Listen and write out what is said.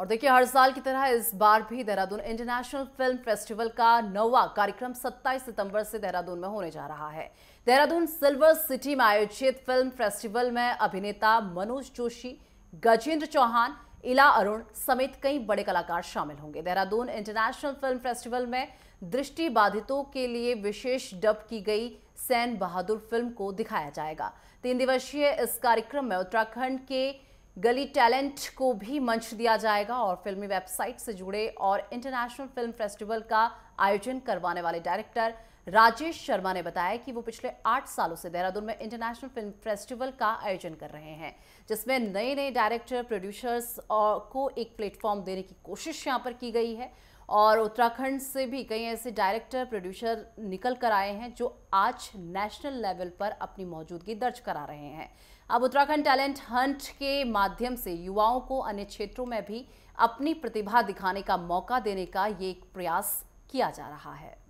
और देखिए हर साल की तरह इस बार भी देहरादून इंटरनेशनल फिल्म फेस्टिवल का नौवा कार्यक्रम 27 सितंबर से देहरादून में होने जा रहा है देहरादून सिल्वर सिटी में आयोजित फिल्म फेस्टिवल में अभिनेता मनोज जोशी गजेंद्र चौहान इला अरुण समेत कई बड़े कलाकार शामिल होंगे देहरादून इंटरनेशनल फिल्म फेस्टिवल में दृष्टि बाधितों के लिए विशेष डब की गई सैन बहादुर फिल्म को दिखाया जाएगा तीन दिवसीय इस कार्यक्रम में उत्तराखंड के गली टैलेंट को भी मंच दिया जाएगा और फिल्मी वेबसाइट से जुड़े और इंटरनेशनल फिल्म फेस्टिवल का आयोजन करवाने वाले डायरेक्टर राजेश शर्मा ने बताया कि वो पिछले आठ सालों से देहरादून में इंटरनेशनल फिल्म फेस्टिवल का आयोजन कर रहे हैं जिसमें नए नए डायरेक्टर प्रोड्यूसर्स को एक प्लेटफॉर्म देने की कोशिश यहाँ पर की गई है और उत्तराखंड से भी कई ऐसे डायरेक्टर प्रोड्यूसर निकल कर आए हैं जो आज नेशनल लेवल पर अपनी मौजूदगी दर्ज करा रहे हैं अब उत्तराखंड टैलेंट हंट के माध्यम से युवाओं को अन्य क्षेत्रों में भी अपनी प्रतिभा दिखाने का मौका देने का ये एक प्रयास किया जा रहा है